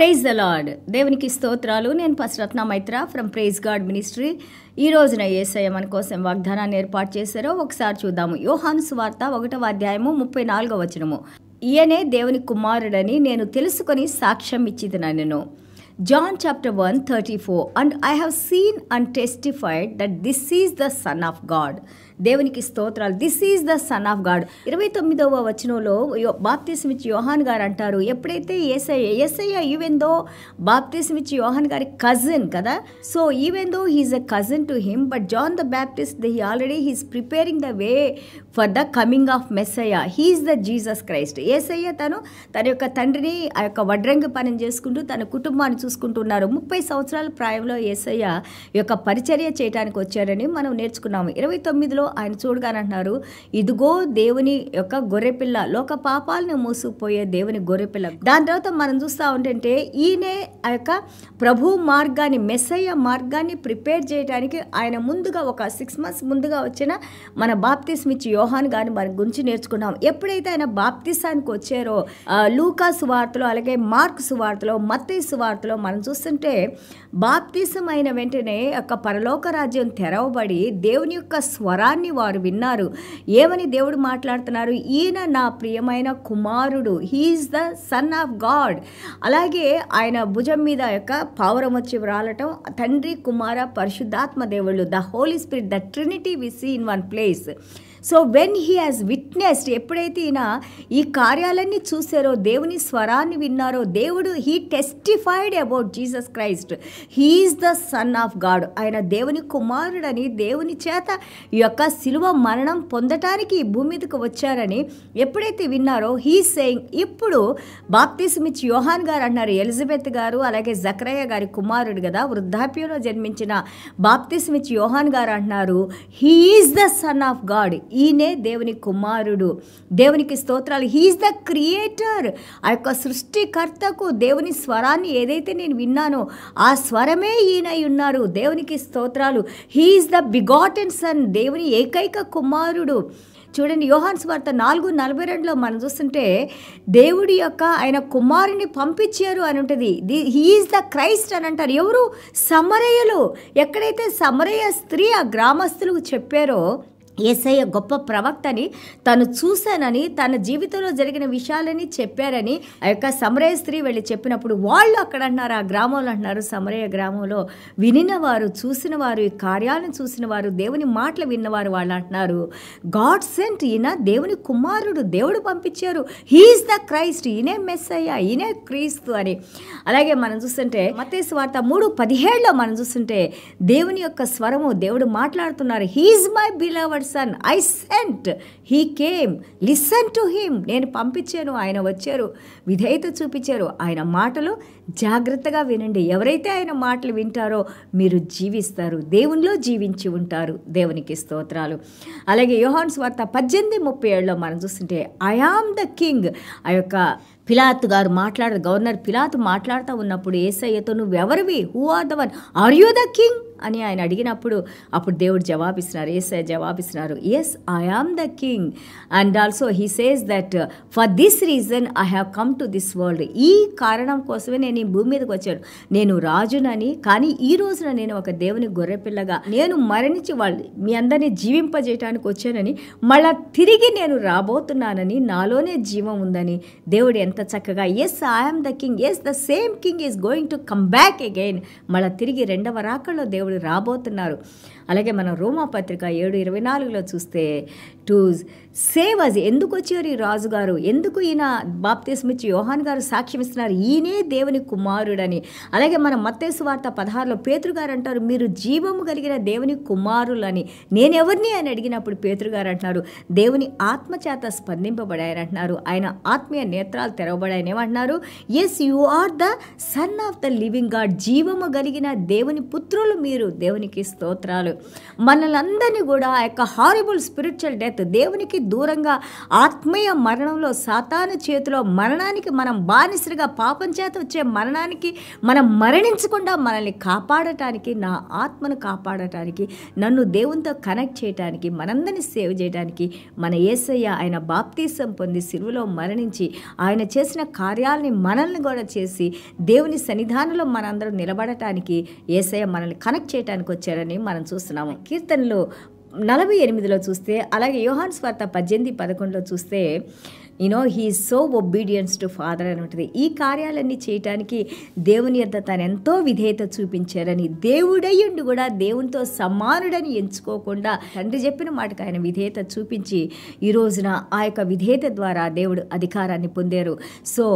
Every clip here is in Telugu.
ప్రైజ్ ద లాడ్ దేవునికి స్తోత్రాలు నేను Pashuratna Maitra from praise god ministry ఈ రోజున ఏసయ్య మన కోసం వాగ్దానాన్ని ఏర్పాటు చేశారో ఒకసారి చూద్దాము యోహాను సువార్త ఒకటవ అధ్యాయము ముప్పై నాలుగవ వచనము ఈయనే దేవుని కుమారుడని నేను తెలుసుకొని సాక్ష్యం నన్ను John chapter one thirty four and I have seen and testified that this is the son of God దేవునికి స్తోత్రాలు this is the son of God ఇరవై తొమ్మిదవ వచనంలో బాప్తిసం ఇచ్చి యోహాన్ గారు అంటారు ఎప్పుడైతే ఏసఐ ఏసయ్య ఈవెన్ దో బాప్తిసం ఇచ్చి యోహాన్ గారి కజిన్ కదా so even though he is a cousin to him but John the Baptist he already he's preparing the way for the coming of messiah he is the Jesus Christ Yesayya తను తన యొక్క తండ్రిని ఆ యొక్క వడ్రంగి పని చేసుకుంటూ తన కుటుంబాన్ని చూసుకుంటున్నారు ముప్పై సంవత్సరాల ప్రాయంలో ఏసయ్య యొక్క పరిచర్య చేయడానికి వచ్చారని మనం నేర్చుకున్నాము ఇరవై తొమ్మిదిలో ఆయన చూడగానంటున్నారు ఇదిగో దేవుని యొక్క గొర్రెపిల్ల లోక పాపాలను మూసుకుపోయే దేవుని గొర్రెపిల్ల దాని తర్వాత మనం చూస్తూ ఉంటే ఈయనే ఆ యొక్క ప్రభు మార్గాన్ని మెస్సయ్య మార్గాన్ని ప్రిపేర్ చేయడానికి ఆయన ముందుగా ఒక సిక్స్ మంత్స్ ముందుగా వచ్చిన మన బాప్తిస్మ్ ఇచ్చి యోహాన్ గారిని మన గురించి నేర్చుకున్నాం ఎప్పుడైతే ఆయన బాప్తిసానికి వచ్చారో లూకా సువార్తలో అలాగే మార్క్ సువార్తలో మత్తయ్య సువార్తలో మనం చూస్తుంటే బాప్తిసం అయిన వెంటనే ఒక పరలోక రాజ్యం తెరవబడి దేవుని యొక్క స్వరాన్ని స్వరాన్ని వారు విన్నారు ఏమని దేవుడు మాట్లాడుతున్నారు ఈయన నా ప్రియమైన కుమారుడు he is the son of God అలాగే ఆయన భుజం మీద యొక్క పావురం వచ్చి రాలటం తండ్రి కుమార పరిశుద్ధాత్మ దేవుళ్ళు the holy spirit the trinity we see in one place so when he has witnessed ఎప్పుడైతే ఈయన ఈ కార్యాలన్నీ చూసారో దేవుని స్వరాన్ని విన్నారో దేవుడు he testified about Jesus Christ he is the son of God ఆయన దేవుని కుమారుడని దేవుని చేత ఈ యొక్క శిలువ మరణం పొందటానికి ఈ భూమి మీదకు వచ్చారని ఎప్పుడైతే విన్నారో హీ సేయింగ్ ఇప్పుడు బాప్తిస్మిచ్ యోహాన్ గారు అన్నారు ఎలిజబెత్ గారు అలాగే జక్రయ్య గారి కుమారుడు కదా వృద్ధాప్యంలో జన్మించిన బాప్తిస్మిచ్ యోహాన్ గారు అంటున్నారు he is the son of God ఈయనే దేవుని కుమారుడు దేవునికి స్తోత్రాలు హీఈస్ ద క్రియేటర్ ఆ యొక్క సృష్టికర్తకు దేవుని స్వరాన్ని ఏదైతే నేను విన్నానో ఆ స్వరమే ఈయనై ఉన్నారు దేవునికి స్తోత్రాలు హీఈస్ ద బిగాటెన్ సన్ దేవుని ఏకైక కుమారుడు చూడండి యోహాన్స్ వార్త నాలుగు నలభై రెండులో మనం చూస్తుంటే దేవుడి యొక్క ఆయన కుమారుని పంపించారు అని ఉంటుంది ది హీఈస్ ద క్రైస్ట్ అని అంటారు ఎవరు సమరయ్యలు ఎక్కడైతే సమరయ్య స్త్రీ ఆ గ్రామస్తులకు చెప్పారో ఏసయ్య గొప్ప ప్రవక్తని తను చూశానని తన జీవితంలో జరిగిన విషయాలని చెప్పారని ఆ యొక్క సమరయ్య స్త్రీ వెళ్ళి చెప్పినప్పుడు వాళ్ళు అక్కడ అంటున్నారు ఆ గ్రామంలో అంటున్నారు సమరయ గ్రామంలో వినిన వారు చూసిన వారు ఈ కార్యాలను చూసిన వారు దేవుని మాటలు విన్నవారు వాళ్ళు అంటున్నారు గాడ్ సెంట్ ఈయన దేవుని కుమారుడు దేవుడు పంపించారు హీఈస్ ద క్రైస్ట్ ఈయనే మెస్ అయ్యా ఈయనే క్రీస్తు అని అలాగే మనం చూస్తుంటే మతేసు వార్త మూడు పదిహేడులో మనం చూస్తుంటే దేవుని యొక్క స్వరము దేవుడు మాట్లాడుతున్నారు he is my believers son I sent he came listen to him నేను పంపించాను ఆయన వచ్చారు విధేయత చూపించారు ఆయన మాటలు జాగ్రత్తగా వినండి ఎవరైతే ఆయన మాటలు వింటారో మీరు జీవిస్తారు దేవునిలో జీవించి ఉంటారు దేవునికి స్తోత్రాలు అలాగే యోహాన్స్ వార్త పద్దెనిమిది ముప్పై ఏళ్ళలో మనం చూస్తుంటే ఐ ఆమ్ ద కింగ్ ఆ యొక్క పిలాత్ గారు మాట్లాడు గవర్నర్ పిలాత్ మాట్లాడుతూ ఉన్నప్పుడు ఏసయ్యతో నువ్వెవరివి who are the one are you the king అని ఆయన అడిగినప్పుడు అప్పుడు దేవుడు జవాబిస్తున్నారు ఎస్ జవాబిస్తున్నారు yes I am the king and also he says that for this reason I have come to this world ఈ కారణం కోసమే నేను ఈ భూమి మీదకి వచ్చాను నేను రాజునని కానీ ఈ రోజున నేను ఒక దేవుని గొర్రెపిల్లగా నేను మరణించి వాళ్ళు మీ అందరినీ జీవింపజేయటానికి వచ్చానని మళ్ళా తిరిగి నేను రాబోతున్నానని నాలోనే జీవం ఉందని దేవుడు ఎంత చక్కగా yes I'm the king yes the same king is going to come back again మళ్ళీ తిరిగి రెండవ రాకల్లో దేవుడు ఆవిడ రాబోతున్నారు అలాగే మనం రోమా పత్రిక ఏడు ఇరవై నాలుగులో చూస్తే టు సేవ్ అజ్ ఎందుకు వచ్చారు ఈ రాజుగారు ఎందుకు ఈయన బాప్తీస్ ఇచ్చి యోహాన్ గారు సాక్ష్యం ఇస్తున్నారు ఈయనే దేవుని కుమారుడని అలాగే మన మత్తేసు వార్త పదహారులో పేతృగారు అంటారు మీరు జీవము కలిగిన దేవుని కుమారులని నేనెవరిని అని అడిగినప్పుడు పేతృగారు అంటున్నారు దేవుని ఆత్మచేత స్పందింపబడాయనంటున్నారు ఆయన ఆత్మీయ నేత్రాలు తెరవబడాయనేమంటున్నారు yes you are the son of the living God జీవము కలిగిన దేవుని పుత్రులు మీరు దేవునికి స్తోత్రాలు మనలందరినీ కూడా ఆ యొక్క హారిబుల్ స్పిరిచువల్ డెత్ దేవునికి దూరంగా ఆత్మీయ మరణంలో సాతాను చేతిలో మరణానికి మనం బానిసరిగా పాపం చేత వచ్చే మరణానికి మనం మరణించకుండా మనల్ని కాపాడటానికి నా ఆత్మను కాపాడటానికి నన్ను దేవునితో కనెక్ట్ చేయడానికి మనందరినీ సేవ్ చేయడానికి మన ఏసయ్య ఆయన బాప్తీసం పొంది సిరువులో మరణించి ఆయన చేసిన కార్యాలని మనల్ని కూడా చేసి దేవుని సన్నిధానంలో మనందరం నిలబడటానికి ఏసయ్య మనల్ని కనెక్ట్ చేయడానికి వచ్చారని మనం చూస్తాం చూస్తున్నాము కీర్తనలు నలభై ఎనిమిదిలో చూస్తే అలాగే యోహాన్ స్వార్త పద్దెనిమిది పదకొండులో చూస్తే you know he so obedience to father అని ఉంటుంది ఈ కార్యాలన్నీ చేయటానికి దేవుని యొక్క తను ఎంతో విధేయత చూపించారని దేవుడయ్యుండి కూడా దేవునితో సమానుడని ఎంచుకోకుండా తండ్రి చెప్పిన మాటకు ఆయన విధేయత చూపించి ఈ రోజున ఆ యొక్క విధేయత ద్వారా దేవుడు అధికారాన్ని పొందారు so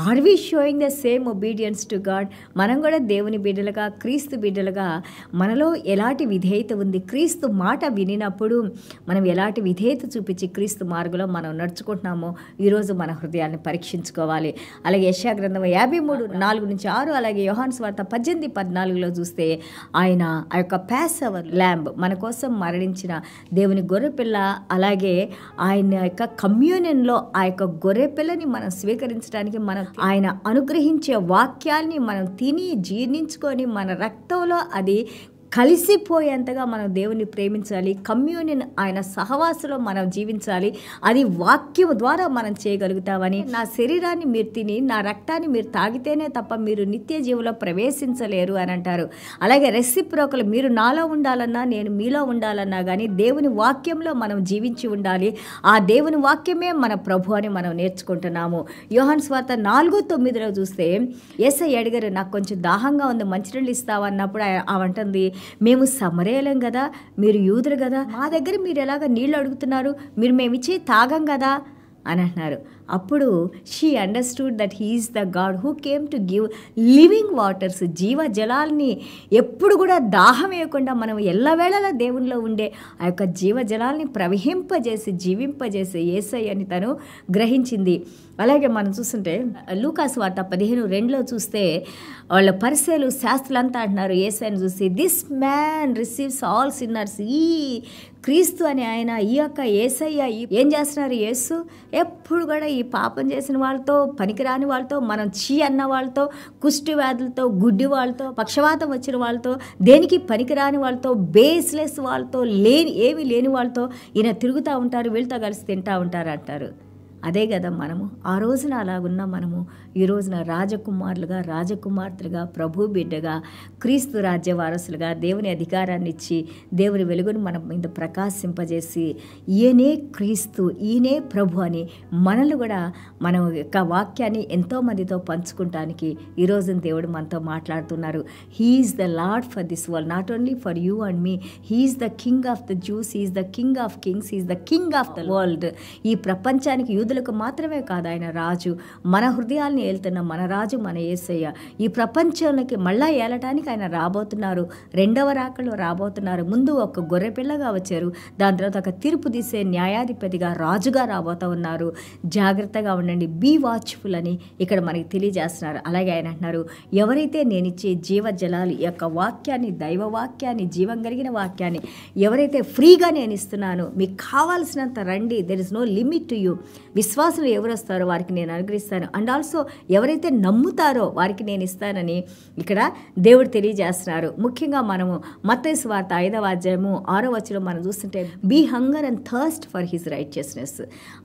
are we showing the same obedience to God మనం కూడా దేవుని బిడ్డలుగా క్రీస్తు బిడ్డలుగా మనలో ఎలాంటి విధేయత ఉంది క్రీస్తు మాట వినినప్పుడు మనం ఎలాంటి విధేయత చూపించి క్రీస్తు మార్గంలో మనం నడుచుకుంటున్నామో ఈరోజు మన హృదయాన్ని పరీక్షించుకోవాలి అలాగే యశా గ్రంథం యాభై మూడు నాలుగు నుంచి ఆరు అలాగే యోహాన్స్ వార్త పద్దెనిమిది పద్నాలుగులో చూస్తే ఆయన ఆ యొక్క ప్యాస్ అవర్ ల్యాంబ్ మన కోసం మరణించిన దేవుని గొర్రెపిల్ల అలాగే ఆయన యొక్క కమ్యూనియన్లో ఆ యొక్క గొర్రెపిల్లని మనం స్వీకరించడానికి మనం ఆయన అనుగ్రహించే వాక్యాల్ని మనం తిని జీర్ణించుకొని మన రక్తంలో అది కలిసిపోయేంతగా మనం దేవుని ప్రేమించాలి కమ్యూనియన్ ఆయన సహవాసంలో మనం జీవించాలి అది వాక్యం ద్వారా మనం చేయగలుగుతామని నా శరీరాన్ని మీరు తిని నా రక్తాన్ని మీరు తాగితేనే తప్ప మీరు నిత్య జీవులో ప్రవేశించలేరు అని అంటారు అలాగే రెసిప్రోకలు మీరు నాలో ఉండాలన్నా నేను మీలో ఉండాలన్నా కానీ దేవుని వాక్యంలో మనం జీవించి ఉండాలి ఆ దేవుని వాక్యమే మన ప్రభు అని మనం నేర్చుకుంటున్నాము యోహన్ స్వార్త నాలుగు తొమ్మిదిలో చూస్తే ఎస్ఐ అడిగారు నాకు కొంచెం దాహంగా ఉంది మంచినీళ్ళు ఇస్తావన్నప్పుడు ఆమె అంటుంది మేము సమరేయలేం కదా మీరు యూదులు కదా మా దగ్గర మీరు ఎలాగ నీళ్ళు అడుగుతున్నారు మీరు మేమిచ్చి తాగం కదా అని అంటున్నారు అప్పుడు she understood that he is the God who came to give living waters జీవ జలాల్ని ఎప్పుడు కూడా దాహం వేయకుండా మనం ఎల్లవేళలా దేవుల్లో ఉండే ఆ యొక్క జీవ జలాల్ని ప్రవహింపజేసి జీవింపజేసి ఏసై అని తను గ్రహించింది అలాగే మనం చూస్తుంటే లూకాస్ వార్త పదిహేను రెండులో చూస్తే వాళ్ళ పరిసెలు శాస్త్రులంతా అంటున్నారు ఏసైని చూసి this man receives all sinners ఈ క్రీస్తు అని ఆయన ఈ యొక్క ఏసయ్య ఏం చేస్తున్నారు యేసు ఎప్పుడు కూడా ఈ పాపం చేసిన వాళ్ళతో పనికిరాని వాళ్ళతో మనం చీ అన్న వాళ్ళతో కుష్టి వ్యాధులతో గుడ్డి వాళ్ళతో పక్షవాతం వచ్చిన వాళ్ళతో దేనికి పనికిరాని వాళ్ళతో బేస్లెస్ వాళ్ళతో లేని ఏమీ లేని వాళ్ళతో ఈయన తిరుగుతూ ఉంటారు వీళ్ళతో కలిసి తింటూ ఉంటారు అంటారు అదే కదా మనము ఆ రోజున అలాగున్న మనము ఈ రోజున రాజకుమారులుగా రాజకుమార్తెలుగా ప్రభు బిడ్డగా క్రీస్తు రాజ్య వారసులుగా దేవుని అధికారాన్ని ఇచ్చి దేవుని వెలుగును మనం ఇంత ప్రకాశింపజేసి ఈయనే క్రీస్తు ఈయనే ప్రభు అని మనల్ని కూడా మనం యొక్క వాక్యాన్ని ఎంతోమందితో పంచుకుంటానికి ఈరోజు దేవుడు మనతో మాట్లాడుతున్నారు he is the lord for this world not only for you and me he is the king of the Jews he is the king of kings is the king of the world ఈ ప్రపంచానికి యూద యోధులకు మాత్రమే కాదు ఆయన రాజు మన హృదయాల్ని ఏళ్తున్న మన రాజు మన ఏసయ్య ఈ ప్రపంచంలోకి మళ్ళా ఏలటానికి ఆయన రాబోతున్నారు రెండవ రాకలో రాబోతున్నారు ముందు ఒక గొర్రెపిల్లగా వచ్చారు దాని తర్వాత ఒక తీర్పు తీసే న్యాయాధిపతిగా రాజుగా రాబోతూ ఉన్నారు జాగ్రత్తగా ఉండండి బీ వాచ్ఫుల్ అని ఇక్కడ మనకి తెలియజేస్తున్నారు అలాగే ఆయన అంటున్నారు ఎవరైతే నేనిచ్చే జీవజలాలు జలాలు యొక్క వాక్యాన్ని దైవ వాక్యాన్ని జీవం కలిగిన వాక్యాన్ని ఎవరైతే ఫ్రీగా నేను ఇస్తున్నాను మీకు కావాల్సినంత రండి there is no limit to you విశ్వాసం ఎవరు వస్తారో వారికి నేను అనుగ్రహిస్తాను అండ్ ఆల్సో ఎవరైతే నమ్ముతారో వారికి నేను ఇస్తానని ఇక్కడ దేవుడు తెలియజేస్తున్నారు ముఖ్యంగా మనము మత్తైస్ వార్త ఐదవ అధ్యాయము ఆరో వచ్చిన మనం చూస్తుంటే be hunger and thirst for his righteousness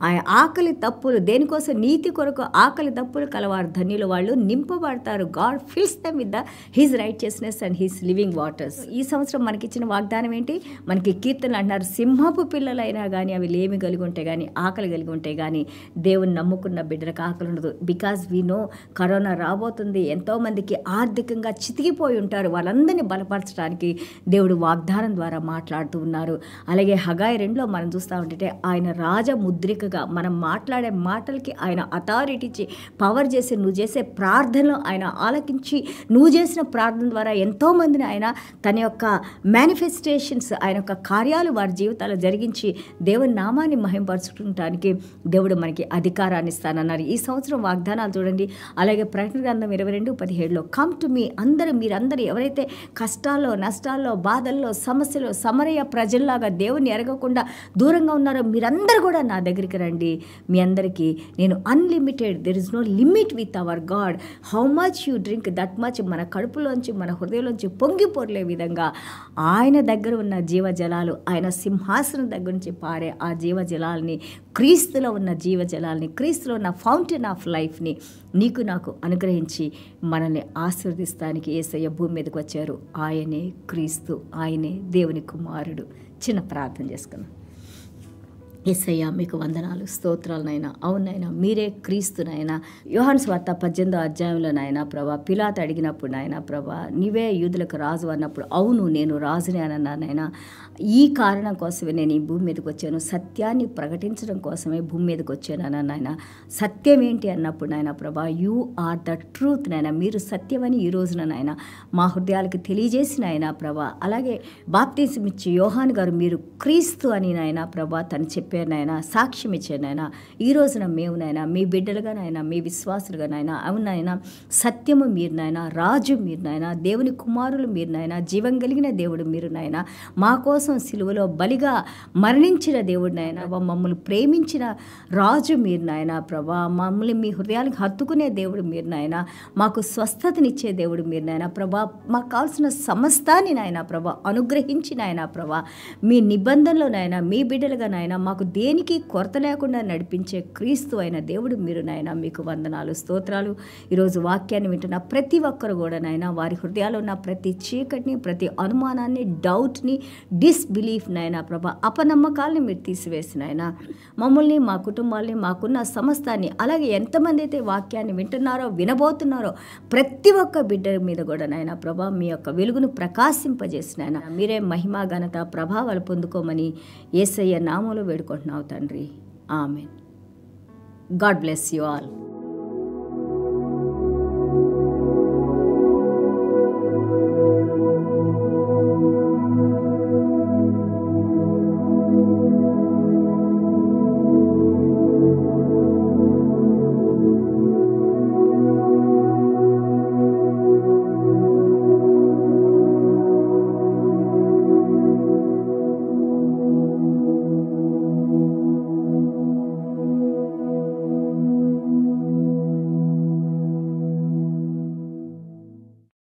ఆ ఆకలి తప్పులు దేనికోసం నీతి కొరకు ఆకలి తప్పులు కలవారు ధన్యులు వాళ్ళు నింపబడతారు God fills them with the his righteousness and his living waters ఈ సంవత్సరం మనకిచ్చిన వాగ్దానం ఏంటి మనకి కీర్తనలు అంటున్నారు సింహపు పిల్లలైనా కానీ అవి లేమి కలిగి ఉంటే కానీ ఆకలి కలిగి ఉంటే కానీ దేవుని నమ్ముకున్న బిడ్డలకు ఆకలి ఉండదు బికాజ్ వీ నో కరోనా రాబోతుంది ఎంతోమందికి ఆర్థికంగా చితికిపోయి ఉంటారు వాళ్ళందరినీ బలపరచడానికి దేవుడు వాగ్దానం ద్వారా మాట్లాడుతూ ఉన్నారు అలాగే హగాయి రెండులో మనం చూస్తూ ఉంటే ఆయన రాజ ముద్రికగా మనం మాట్లాడే మాటలకి ఆయన అథారిటీ ఇచ్చి పవర్ చేసి నువ్వు చేసే ప్రార్థనలు ఆయన ఆలకించి నువ్వు చేసిన ప్రార్థన ద్వారా ఎంతోమందిని ఆయన తన యొక్క మేనిఫెస్టేషన్స్ ఆయన యొక్క కార్యాలు వారి జీవితాలు జరిగించి దేవుని నామాన్ని మహింపరచుకుంటానికి దేవుడు మనకి అధికారాన్ని ఇస్తానన్నారు ఈ సంవత్సరం వాగ్దానాలు చూడండి అలాగే ప్రకటన గ్రంథం ఇరవై రెండు పదిహేడులో కమ్ టు మీ అందరూ మీరందరూ ఎవరైతే కష్టాల్లో నష్టాల్లో బాధల్లో సమస్యలో సమరయ ప్రజల్లాగా దేవుని ఎరగకుండా దూరంగా ఉన్నారో మీరందరూ కూడా నా దగ్గరికి రండి మీ అందరికీ నేను unlimited there is no limit with our God how much you drink that much మన కడుపులోంచి మన హృదయంలోంచి పొంగిపోర్లే విధంగా ఆయన దగ్గర ఉన్న జీవజలాలు ఆయన సింహాసనం దగ్గర నుంచి పారే ఆ జీవజలాల్ని క్రీస్తులో ఉన్న జలాల్ని క్రీస్తులో నా ఫౌంటైన్ ఆఫ్ లైఫ్ని నీకు నాకు అనుగ్రహించి మనల్ని ఆశీర్దిస్తానికి ఏసయ్య భూమి మీదకి వచ్చారు ఆయనే క్రీస్తు ఆయనే దేవుని కుమారుడు చిన్న ప్రార్థన చేసుకున్నాం ఎస్ఐయా మీకు వందనాలు స్తోత్రాలనైనా అవునైనా మీరే క్రీస్తునైనా యోహాన్ స్వార్థ పద్దెనిమిదో అధ్యాయంలోనైనా ప్రభా పిలాత్ అడిగినప్పుడు నాయన ప్రభా నీవే యూదులకు రాజు అన్నప్పుడు అవును నేను రాజునే అన్నానైనా ఈ కారణం కోసమే నేను ఈ భూమి మీదకి వచ్చాను సత్యాన్ని ప్రకటించడం కోసమే భూమి మీదకి వచ్చాను అన్నాయన సత్యం ఏంటి అన్నప్పుడు నాయన ప్రభా యు ఆర్ ద ట్రూత్ నైనా మీరు సత్యమని ఈ రోజున నాయన మా హృదయాలకు తెలియజేసిన ఆయన ప్రభా అలాగే బాప్తీసం ఇచ్చి యోహాన్ గారు మీరు క్రీస్తు అని నాయన ప్రభా తను చెప్పారు చెప్పానైనా సాక్ష్యం ఇచ్చానైనా ఈ రోజున మేమునైనా మీ బిడ్డలుగానైనా మీ విశ్వాసులుగానైనా అవునైనా సత్యము మీరునైనా రాజు మీరునైనా దేవుని కుమారులు మీరునైనా జీవం కలిగిన దేవుడు మీరునైనా మా కోసం సిలువలో బలిగా మరణించిన దేవుడినైనా మమ్మల్ని ప్రేమించిన రాజు మీరునైనా ప్రభా మమ్మల్ని మీ హృదయానికి హత్తుకునే దేవుడు మీరునైనా మాకు స్వస్థతనిచ్చే దేవుడు మీరునైనా ప్రభా మాకు కావాల్సిన సమస్తాన్ని నాయన ప్రభా అనుగ్రహించిన ఆయన ప్రభా మీ నిబంధనలోనైనా మీ బిడ్డలుగానైనా మాకు దేనికి కొరత లేకుండా నడిపించే క్రీస్తు అయిన దేవుడు మీరు నాయన మీకు వందనాలు స్తోత్రాలు ఈరోజు వాక్యాన్ని వింటున్న ప్రతి ఒక్కరు కూడా నాయన వారి హృదయాల్లో ఉన్న ప్రతి చీకటిని ప్రతి అనుమానాన్ని డౌట్ని డిస్బిలీఫ్ నైనా ప్రభా అపనమ్మకాలని మీరు తీసివేసిన ఆయన మమ్మల్ని మా కుటుంబాల్ని మాకున్న సమస్తాన్ని అలాగే ఎంతమంది అయితే వాక్యాన్ని వింటున్నారో వినబోతున్నారో ప్రతి ఒక్క బిడ్డ మీద కూడా నాయన ప్రభా మీ యొక్క వెలుగును ప్రకాశింపజేసిన ఆయన మీరే మహిమా ఘనత ప్రభావాలు పొందుకోమని ఏసయ్య నామలు వేడుకో వేడుకుంటున్నావు తండ్రి amen God bless you all